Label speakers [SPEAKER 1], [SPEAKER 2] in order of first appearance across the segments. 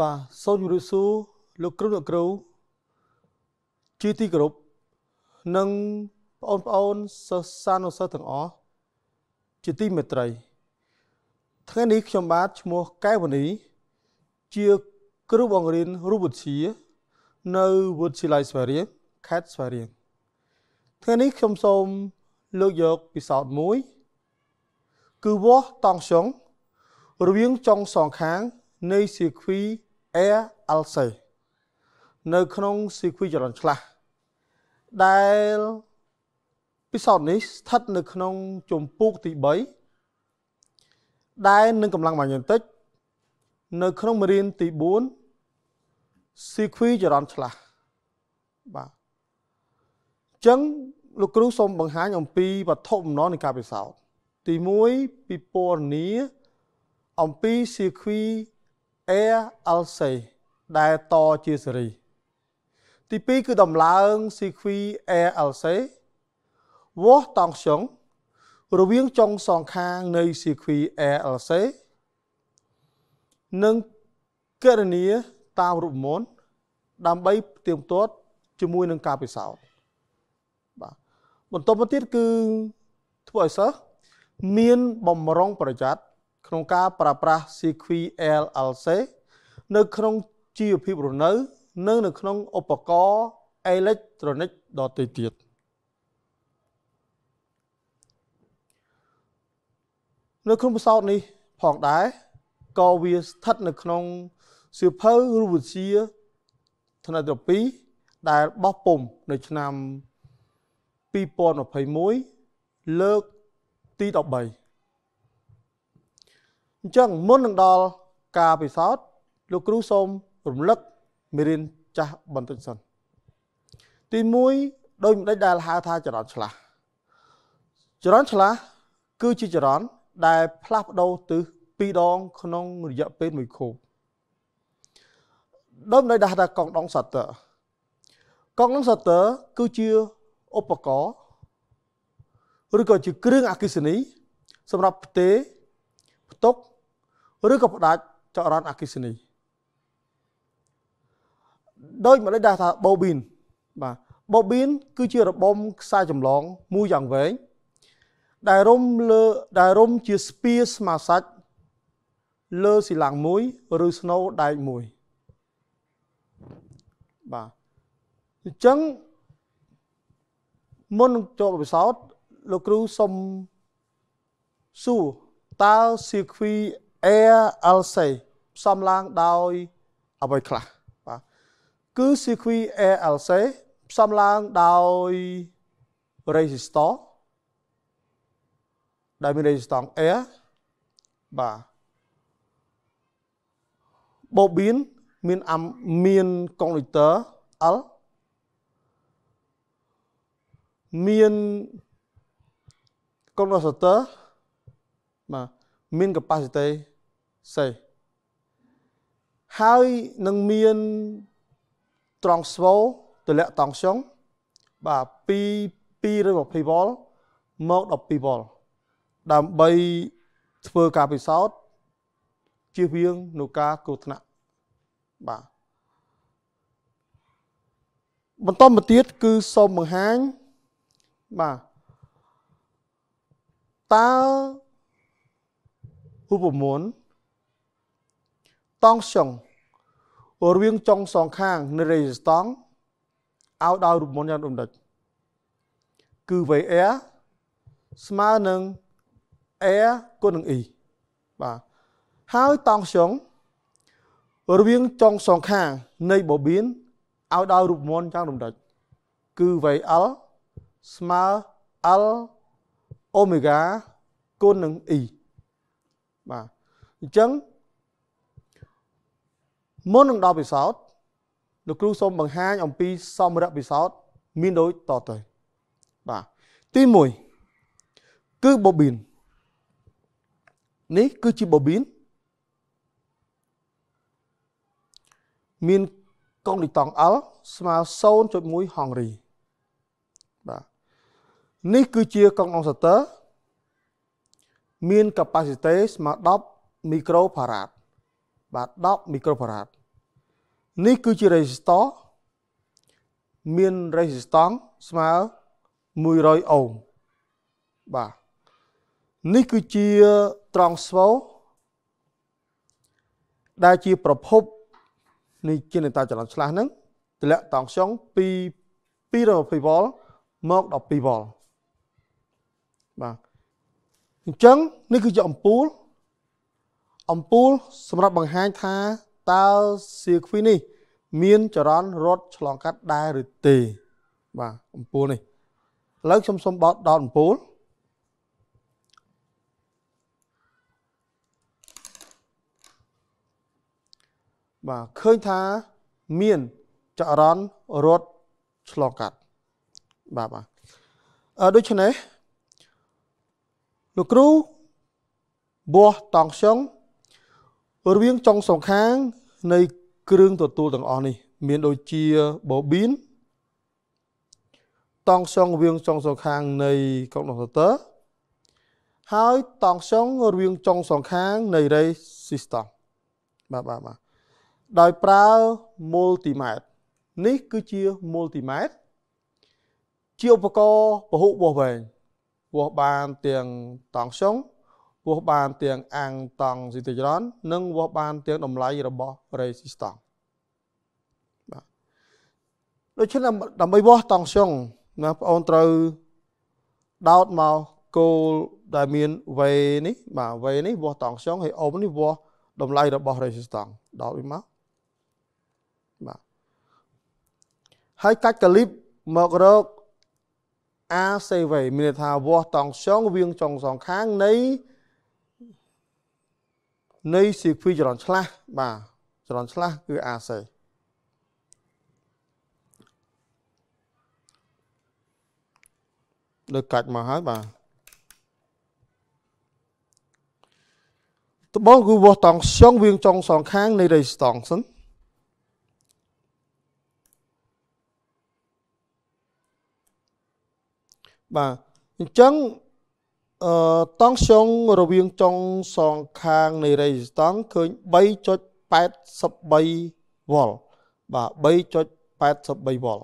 [SPEAKER 1] បាទសូមជម្រាបសួរលោកគ្រូអ្នកគ្រូជាទីគោរពនិងបងប្អូនសិស្សសានុសិស្សទាំងអស់ជាទីមេត្រីថ្ងៃនេះខ្ញុំបាទឈ្មោះកែវនីជាគ្រូបង្រៀនរូបវិទ្យានៅវិទ្យាល័យស្វារៀងខេត្តស្វារៀងថ្ងៃនេះខ្ញុំសូមលើកយកពិសោធន៍មួយ គឺវាស់តង់ឈុងរវាងចុងសងខាងនៃសៀគ្វី Air Alsace នៅក្នុងស៊ីគវីចរន្តឆ្លាស់ដែលពិសោធន៍នេះស្ថិត នៅក្នុងជំពូកទី3ដែលនឹងកម្លាំងម៉ាញេទិកនៅក្នុងមេរៀនទី4ស៊ីគវីចរន្តឆ្លាស់បាទអញ្ចឹងលោកគ្រូសូមបង្ហាញអំពីវត្ថុបំណងនៃការ ពិសោធន៍ទី1ពិពណ៌នាអំពីស៊ីគវី air alsay ដែលតជាសេរី ទី2គឺដំឡើង CQ air alsay វោះតង់ឈុងរវាងចុងសងខាងនៃ CQ air alsay និងករណីតាមរូបមន្តដើម្បីផ្ទៀងផ្ទាត់ជាមួយនឹងការពិសោធន៍បាទបន្តមកទៀតគឺធ្វើឲ្យសិស្សមានបំរុងប្រយ័ត្នក្នុងការប្រើប្រាស់ CQLLC នៅក្នុងជីវភាពរស់នៅនិងនៅក្នុងឧបករណ៍អេເລັກត្រូនិកដទៃទៀតនៅក្នុងបសោតនេះផងដែរក៏វាស្ថិតនៅ ក្នុងសៀវភៅរូបវិទ្យាថ្នាក់ទី2ដែលបោះពុំនៅឆ្នាំ2021លើកទី13អញ្ចឹងមុននឹងដល់ការពិសោធន៍លោកគ្រូសូមរំលឹកមេរៀនចាស់បន្តិចសិនទី1ដោយម្ដេចដែលហៅថាចរន្តឆ្លាស់ចរន្តឆ្លាស់គឺជាចរន្តដែល ផ្លាស់ប្ដូរទិស2ដងក្នុងរយៈពេល1ខូបដោយម្ដេចដែលថាកងដងសាទ័រកងដងសាទ័រគឺជាឧបករណ៍ឬក៏ជាគ្រឿងអគិសនី សម្រាប់ផ្ទេរផ្ទុកឬក៏ផ្ដាច់ចរន្តអគិសនីដោយមកលេចដែរថា bobin បាទ bobin គឺជារបំខ្សែចម្លង មួយយ៉ាងវែងដែលរុំលើដែលរុំជាស្ពាស្មាសាច់លើសិលាងមួយឬស្នូដែកមួយបាទអញ្ចឹងមុននឹងចូលបទពិសោធន៍លោកគ្រូសុំសួរតើ circuit ALC ផ្សំឡើងដោយអ្វីខ្លះបាទគឺ circuit ALC ផ្សំឡើងដោយ resistor ដែលមាន resistor air បាទ bobin មានមាន conductor L មាន conductor បាទមាន capacity សេះហើយនឹងមានត្រង់ស្វោទលាក់តង់ចុងបាទ2 2ឬ20វ៉ុលមក12វ៉ុលដើម្បីធ្វើការពិសោធន៍ជៀសវាងនូវការគ្រោះថ្នាក់បាទបន្តមកទៀតគឺសូមបង្ហាញបាទតើឧបមន្តតង់ស្យងរាងចុងសងខាងនៃរេស្តង់ឲ្យដល់រូបមន្តយ៉ាងដូចនេះគឺ VR ស្មើនឹង air គុណនឹង e បាទហើយតង់ស្យងរាងចុងសងខាងនៃបបៀនឲ្យដល់រូបមន្តយ៉ាងដូចនេះគឺ VL ស្មើ L omega គុណនឹង e បាទអញ្ចឹងមុននឹងដល់ពិសោធន៍លោកគ្រូសូមបង្ហាញអំពី សមរពិសោធន៍មានដូចតទៅបាទទី1គឺបូប៊ីននេះគឺជាបូប៊ីនមានកងលីតង់ L ស្មើ0.1ហង្រីបាទនេះគឺជាកងអង់សាទ័រមាន capacity ស្មើ10មីក្រូផារ៉ាតបាទ10មីក្រូហ្វារ៉ាតនេះគឺជា resistor មាន resistance ស្មើ100អូមបាទនេះគឺជា transfer ដែលជាប្រភពនៃជានេតាចលនឆ្លាស់ហ្នឹងតម្លាក់តង់ខ្យងពី220វ៉ុលមក12វ៉ុលបាទអញ្ចឹងនេះគឺជាអំពូលអំពូលសម្រាប់បង្ហាញថាតើសៀវឃ្វីនេះមានចរន្តរត់ឆ្លងកាត់ដែរឬទេ បាទអំពូលនេះឥឡូវខ្ញុំសូមបោតដល់អំពូល បាទឃើញថាមានចរន្តរត់ឆ្លងកាត់បាទបាទអឺដូច្នេះលោកគ្រូបោះតង់ខ្យងរាងចុងសងខាងនៃគ្រឿងទទួលទាំងអស់នេះមានដូចជាបបៀនតង់សងរាងចុងសងខាងនៃកុកណូទ័រហើយតង់សងរាងចុងសងខាងនៃរេស៊ីស្តង់បាទបាទបាទដោយប្រើ multimeter នេះគឺជា multimeter ជាឧបករណ៍ពហុវាស់វែងវាស់បានទាំងតង់សងវាស់បានទាំងអាំងតង់ស៊ីតេចរ៉ននិងវាស់បានទាំងតម្លៃរបស់រេស៊ីស្តង់បាទដូច្នេះដើម្បីវាស់តង់ស្យុងណាបងអូនត្រូវដោតមកគោលដែលមានវេនេះបាទវេនេះវាស់តង់ស្យុងហើយអូមនេះវាស់តម្លៃ របស់រេស៊ីស្តង់ដោតវាមកបាទហើយកាច់កាលីបមករក A7 មានន័យថាវាស់តង់ស្យុងវាងចុងសងខាងនៃនៃសៀវភៅចរន្តឆ្លាស់បាទចរន្តឆ្លាស់គឺអាសេលើកាច់មកហើយបាទត្បូងគឺវាស់តង់ខ្យងវៀងចុងសងខាងនៃរេស្តង់សិនបាទអញ្ចឹងអឺតង់ឈុងរវាងចុងសងខាងនៃរេស្តង់ឃើញ3.83វ៉ុលបាទ3.83វ៉ុល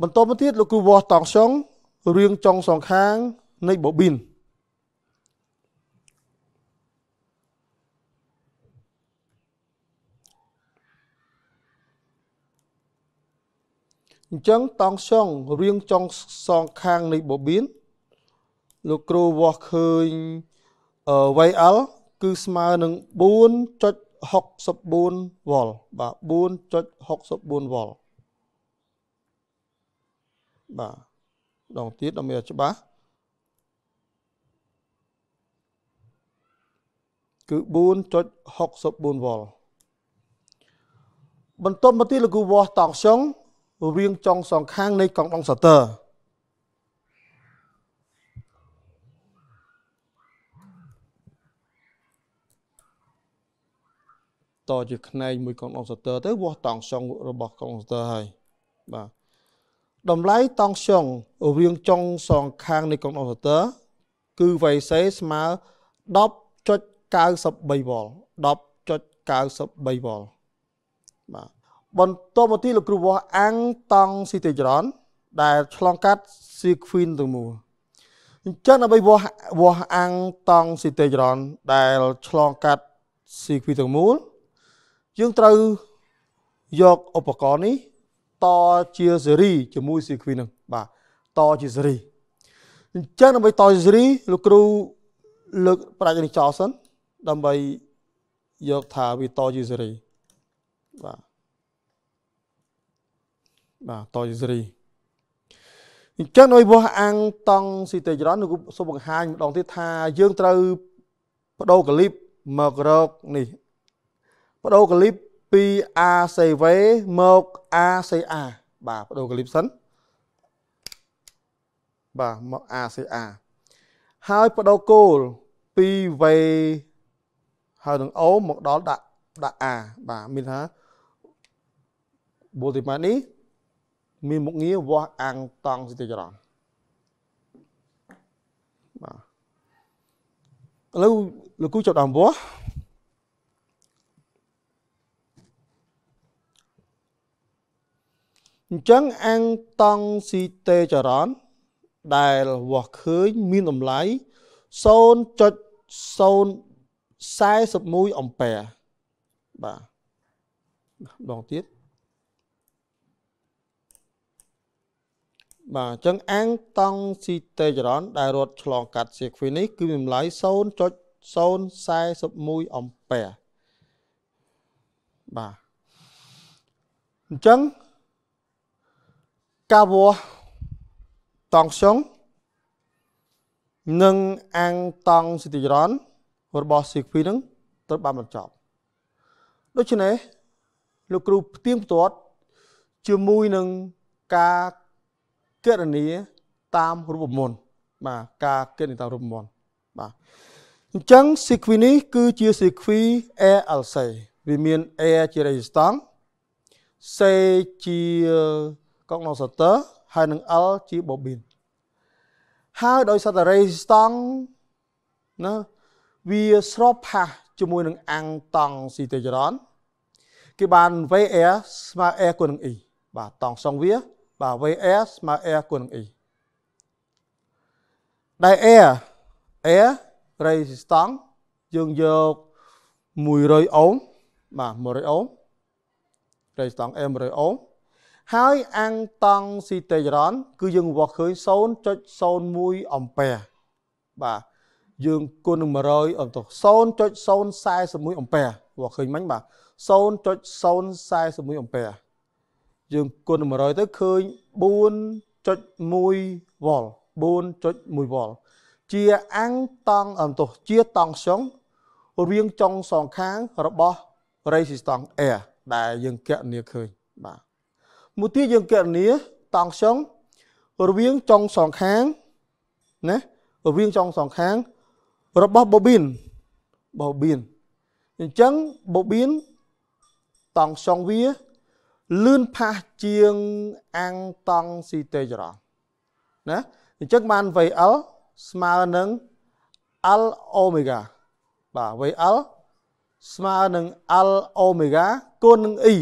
[SPEAKER 1] បន្តមកទៀតលោកគ្រូវ៉ោះតង់ឈុងរាងចុងសងខាងនៃបូប៊ីនអញ្ចឹងតង់សុង រៀងចុងសងខាងនៃបបៀនលោកគ្រូវាស់ឃើញ YL គឺស្មើនឹង4.64វ៉ុលបាទ4.64វ៉ុលបាទដងទៀតដើម្បីឲ្យច្បាស់គឺ4.64វ៉ុលបន្ទាប់មកទៀតលោកគ្រូវាស់តង់សុងរាងចុង សងខាងនៃកងដងសាទ័រតជាផ្នែកមួយកងដងសាទ័រទៅវាស់តង់ចុងរបស់កងសាទ័រហើយបាទតម្លៃតង់ចុងរាងចុងសងខាងនៃកងដងសាទ័រគឺវៃសេស្មើ10.93វ៉ុល10.93វ៉ុលបាទបន្តមកទីលោកគ្រូវោះអាំងតង់ស៊ីតេច្រនដែលឆ្លងកាត់ស៊ីខ្វីនទាំងមូលអញ្ចឹងដើម្បីវោះវោះអាំងតង់ស៊ីតេច្រនដែលឆ្លងកាត់ស៊ីខ្វីនទាំងមូលយើងត្រូវយកឧបករណ៍នេះតជាស៊េរីជាមួយស៊ីខ្វីននឹងបាទតជាស៊េរីអញ្ចឹងដើម្បីតជាស៊េរីលោកគ្រូលើកប្រាជ្ញានេះចោលសិន ដើម្បីយកថាវាតជាស៊េរីបាទបាទតយសេរីអញ្ចឹងអុយវោះអាំងតង់ស៊ីតេចរ៉នគឺសូមបង្ហាញម្ដងទៀតថាយើងត្រូវបដូរកលីបមករកនេះបដូរកលីបពី ACV មក ACA បាទបដូរកលីបសិនបាទមក ACA ហើយបដូរគោលពី V ហើយនឹង O មកដល់ដាក់ដាក់ A បាទមានថា multiplier នេះមានមុខងារវាស់អាំងតង់សិទ្ធិចរន្តបាទឥឡូវលោកគូចាប់ដើមវាស់អញ្ចឹងអាំងតង់ស៊ីតេចរន្តដែលវាស់ឃើញមានតម្លៃ0.041អ៊ំពែបាទម្ដងទៀត0.041បាទអញ្ចឹងអាំងតង់ស៊ីតេចរ៉នដែលរត់ឆ្លងកាត់សៀគ្វីនេះ គឺតម្លៃ0.041អំពែបាទអញ្ចឹងកាវ៉ាតង់សុងនិងអាំងតង់ស៊ីតេចរ៉នរបស់សៀគ្វីនឹងត្រូវបានបញ្ចប់ដូច្នេះលោកគ្រូផ្ទៀងផ្ទាត់ជាមួយនឹងការគណនាតាមរូបមន្តបាទការគណនាតាមរូបមន្តបាទអញ្ចឹង sequence នេះគឺជា sequence ALC វាមាន A ជា resistance C ជាកង់ capacitor ហើយនឹង L ជា bobbin ហើយដោយសារតែ resistance ណាវាស្របផាសជាមួយនឹងអាំងតង់ស៊ីតេចរ៉នគេបាន VR ស្មើ R គុណនឹង E បាទតង់សងវាបាទ VR ស្មើ R គុណនឹង E ដែល R R resistance យើងយក100អូមបាទ100អូម resistance R 100អូមហើយអាំងតង់ស៊ីតេរ៉ុនគឺយើងវាស់ឃើញ0.01អំពែបាទយើងគុណនឹង100អត់ទៅ0.041អំពែវាស់ឃើញមិញបាទ0.041អំពែយើងគុណ100ទៅឃើញ4.1វ៉ុល4.1វ៉ុលជាអាំងតង់អំទោសជាតង់ខ្យងរាងចុងសងខាង របស់ resistance air ដែលយើងកណនាឃើញបាទមួយទៀតយើងកណនាតង់ខ្យងរាងចុងសងខាងណារាងចុងសងខាងរបស់ bobin bobin អញ្ចឹង bobin តង់ខ្យងវាលឿនផាសជាងអង្គតង់ស៊ីតេចរងណាអញ្ចឹងបាន VL ស្មើនឹង L អូមេហ្គាបាទ VL ស្មើនឹង L អូមេហ្គាគុណនឹង E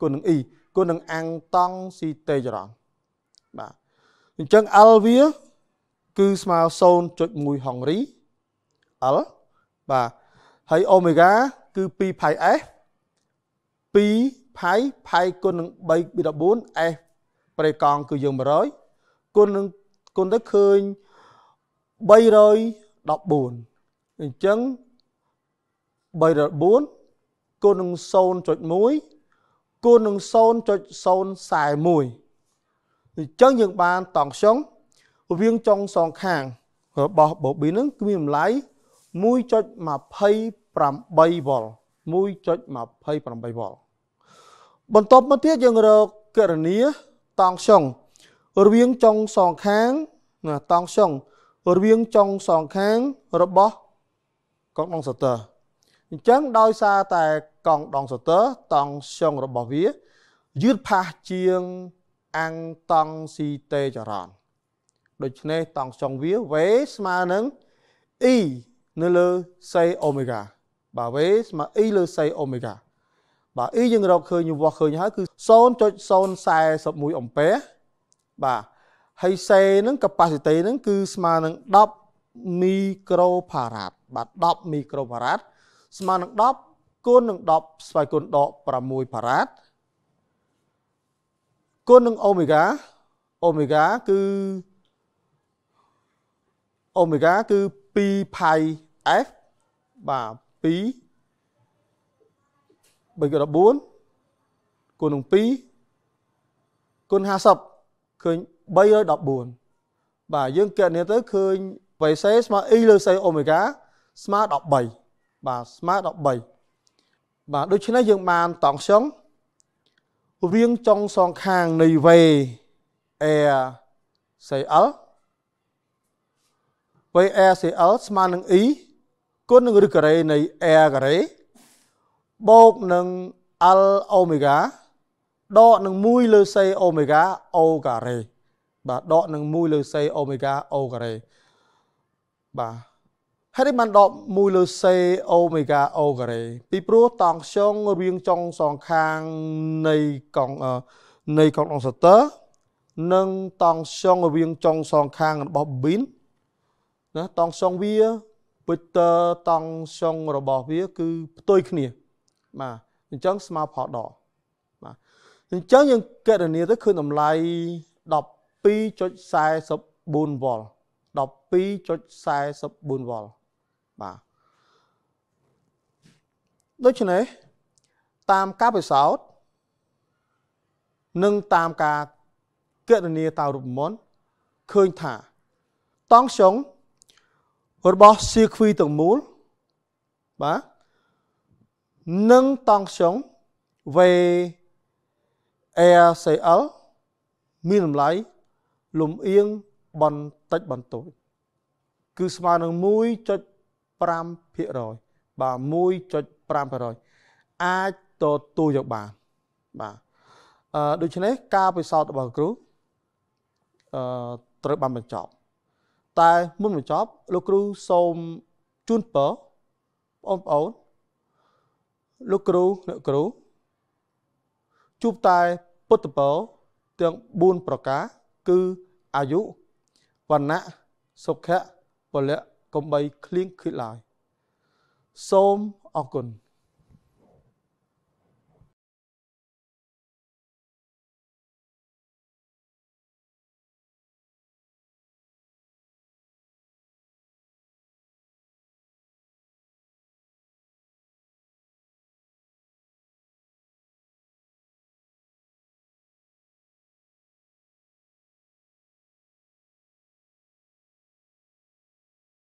[SPEAKER 1] គុណនឹង E គុណនឹងអង្គតង់ស៊ីតេចរងបាទអញ្ចឹង L វាគឺស្មើ0.1ហុងរី L បាទហើយអូមេហ្គាគឺ 2πf 2ផៃផៃគុណនឹង3ពី14 s ប្រេកង់គឺយើង100គុណនឹងគុណទៅឃើញ314អញ្ចឹង314គុណនឹង0.1គុណនឹង0.041អញ្ចឹងយើងបានតង់ខ្យងរាងចុងសងខាងរបស់បូប៊ីនឹងគឺមានតម្លៃ1.28វ៉ុល1.28វ៉ុលបន្ទាប់មកទៀតយើងរកកណនីតង់ចុងរវាងចុងសងខាងណាតង់ចុងរវាងចុងសងខាងរបស់កងដងសតើអញ្ចឹងដោយសារតែកងដងសតើតង់ចុងរបស់វាយឺតផាសជាងអង្គតង់ស៊ីតេចរន្តដូច្នេះតង់ចុងវាវេស្មើនឹង e នៅលើ sin អូមេហ្គាបាទវេស្មើ e លើ sin អូមេហ្គាបាទអ៊ីយើងរកឃើញវាស់ឃើញហើយគឺ0.041អំពែបាទហើយសេហ្នឹង capacity ហ្នឹងគឺស្មើនឹង10មីក្រូផារ៉ាតបាទ10មីក្រូផារ៉ាតស្មើនឹង10គុណនឹង10ស្វ័យគុណដក6ផារ៉ាតគុណនឹងអូមេហ្គាអូមេហ្គាគឺអូមេហ្គាគឺ2 pi f បាទ2 314គុណនឹង2គុណ50ឃើញ314បាទយើងកណនាទៅឃើញបៃសេស្មើ e លើសេអូមេហ្គាស្មើ13បាទស្មើ13បាទដូច្នេះយើងបានតង់ខ្យងរាងចុងសងខាងនៃ v air cl v air cl ស្មើនឹង e គុណនឹងឫការ៉េនៃ air ការ៉េបូកនឹង L អូមេហ្គាដកនឹង1លើសេអូមេហ្គាអូការ៉េបាទដកនឹង1លើសេអូមេហ្គាអូការ៉េបាទហើយនេះបានដក1លើសេអូមេហ្គាអូការ៉េពីព្រោះតង់ខ្យងរៀងចុងសងខាងនៃកងនៃកងអង្សាទ័រនិងតង់ខ្យងរៀងចុងសងខាងរបស់ប៊ីនណាតង់ខ្យងវាពេជ្រតង់ខ្យងរបស់វា គឺផ្ទុយគ្នាបាទអញ្ចឹងស្មើផលដកបាទអញ្ចឹងយើងកណនាទៅឃើញតម្លៃ12.44វ៉ុល12.44វ៉ុលបាទដូច្នេះតាមការពិសោធន៍និងតាមការកណនាតាមរូបមន្តឃើញថាតង់ស្យងរបស់សៀគ្វីទាំងមូលបាទនិងតង់ខ្យង V ACL មានតម្លៃលំអៀងបន្តិចបន្តួចគឺស្មើនឹង1.5%បាទ1.5%អាចទទួលយកបានបាទអឺដូច្នេះការពិសោធន៍របស់គ្រូអឺត្រូវបានបញ្ចប់តែមុនបញ្ចប់លោកគ្រូសូមជូនពរបងប្អូនលោកគ្រូអ្នកគ្រូជួបតែពុទ្ធពរទាំង4ប្រការគឺអាយុវណ្ណៈសុខៈពលៈកំបីឃ្លៀងឃ្លាតឡើយសូមអរគុណ